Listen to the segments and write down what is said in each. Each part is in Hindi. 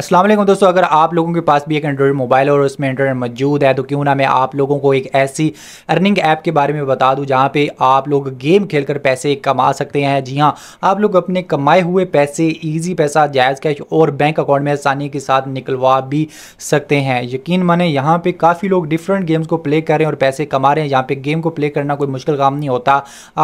असलम दोस्तों अगर आप लोगों के पास भी एक एंड्रॉयड मोबाइल और उसमें इंटरनेट मौजूद है तो क्यों ना मैं आप लोगों को एक ऐसी अर्निंग ऐप के बारे में बता दूं जहां पे आप लोग गेम खेलकर पैसे कमा सकते हैं जी हां आप लोग अपने कमाए हुए पैसे ईजी पैसा जायज़ कैश और बैंक अकाउंट में आसानी के साथ निकलवा भी सकते हैं यकीन माने यहाँ पर काफ़ी लोग डिफरेंट गेम्स को प्ले कर रहे हैं और पैसे कमा रहे हैं यहाँ पर गेम को प्ले करना कोई मुश्किल काम नहीं होता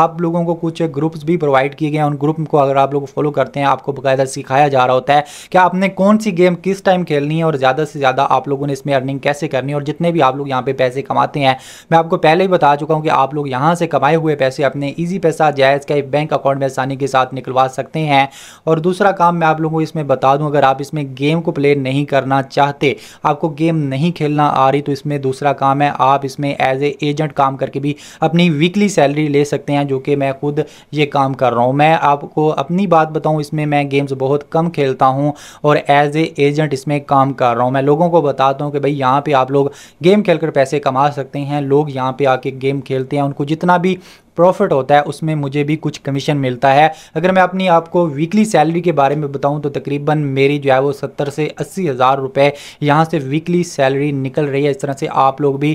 आप लोगों को कुछ ग्रुप्स भी प्रोवाइड किए गए हैं उन ग्रुप को अगर आप लोग फॉलो करते हैं आपको बाकायदा सिखाया जा रहा होता है कि आपने कौन सी गेम गेम किस टाइम खेलनी है और ज़्यादा से ज़्यादा आप लोगों ने इसमें अर्निंग कैसे करनी है और जितने भी आप लोग यहाँ पे पैसे कमाते हैं मैं आपको पहले ही बता चुका हूँ कि आप लोग यहाँ से कमाए हुए पैसे अपने ईजी पैसा जायज़ का बैंक अकाउंट में आसानी के साथ निकलवा सकते हैं और दूसरा काम मैं आप लोगों को इसमें बता दूँ अगर आप इसमें गेम को प्ले नहीं करना चाहते आपको गेम नहीं खेलना आ रही तो इसमें दूसरा काम है आप इसमें एज ए एजेंट काम करके भी अपनी वीकली सैलरी ले सकते हैं जो कि मैं खुद ये काम कर रहा हूँ मैं आपको अपनी बात बताऊँ इसमें मैं गेम्स बहुत कम खेलता हूँ और एज ए एजेंट इसमें काम कर रहा हूँ मैं लोगों को बताता हूँ कि भाई यहाँ पर आप लोग गेम खेल कर पैसे कमा सकते हैं लोग यहाँ पर आके गेम खेलते हैं उनको जितना भी प्रॉफिट होता है उसमें मुझे भी कुछ कमीशन मिलता है अगर मैं अपनी आपको वीकली सैलरी के बारे में बताऊँ तो तकरीबन मेरी जो है वो सत्तर से अस्सी हज़ार रुपये यहाँ से वीकली सैलरी निकल रही है इस तरह से आप लोग भी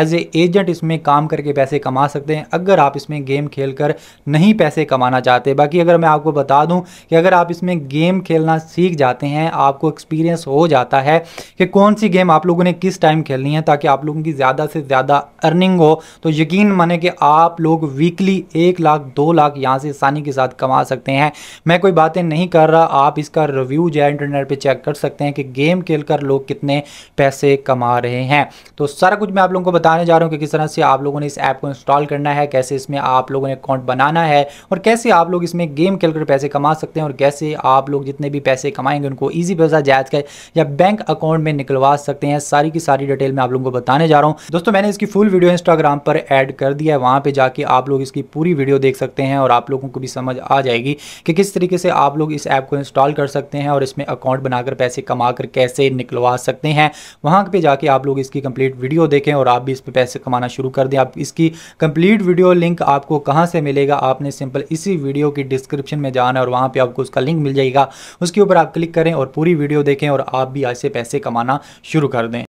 एज ए एजेंट इसमें काम करके पैसे कमा सकते हैं अगर आप इसमें गेम खेल कर नहीं पैसे कमाना चाहते बाकी अगर मैं आपको बता दूँ कि अगर आप इसमें गेम खेलना सीख जाते हैं आपको एक्सपीरियंस हो जाता है कि कौन सी गेम आप लोगों ने किस टाइम खेलनी है ताकि आप लोगों की ज़्यादा से ज़्यादा अर्निंग हो तो यकीन माने कि आप लोग वीकली एक लाख दो लाख यहाँ से आसानी के साथ कमा सकते हैं मैं कोई बातें नहीं कर रहा आप इसका रिव्यू जो है इंटरनेट पर चेक कर सकते हैं कि गेम खेल लोग कितने पैसे कमा रहे हैं तो सारा कुछ मैं आप लोगों को बताने जा रहा हूँ कि किस तरह से आप लोगों ने इस ऐप को इंस्टॉल करना है कैसे इसमें आप लोगों ने अकाउंट बनाना है और कैसे आप लोग इसमें गेम खेल पैसे कमा सकते हैं और कैसे आप लोग जितने भी पैसे कमाएंगे उनको ईजी पैसा जायज कर या बैंक अकाउंट में निकलवा सकते हैं सारी की सारी डिटेल मैं आप लोगों को बताने जा रहा हूँ दोस्तों मैंने इसकी फुल वीडियो इंस्टाग्राम पर ऐड कर दिया है वहाँ पर जाके आप लोग लोग इसकी पूरी वीडियो देख सकते हैं और आप लोगों को भी समझ आ जाएगी कि किस तरीके से आप लोग इस ऐप को इंस्टॉल कर सकते हैं और इसमें अकाउंट बनाकर पैसे कमा कर कैसे निकलवा सकते हैं वहाँ पर जाके आप लोग इसकी कंप्लीट वीडियो देखें और आप भी इस पर पैसे कमाना शुरू कर दें आप इसकी कंप्लीट वीडियो लिंक आपको कहाँ से मिलेगा आपने सिंपल इसी वीडियो की डिस्क्रिप्शन में जाना और वहाँ पर आपको उसका लिंक मिल जाएगा उसके ऊपर आप क्लिक करें और पूरी वीडियो देखें और आप भी आज से पैसे कमाना शुरू कर दें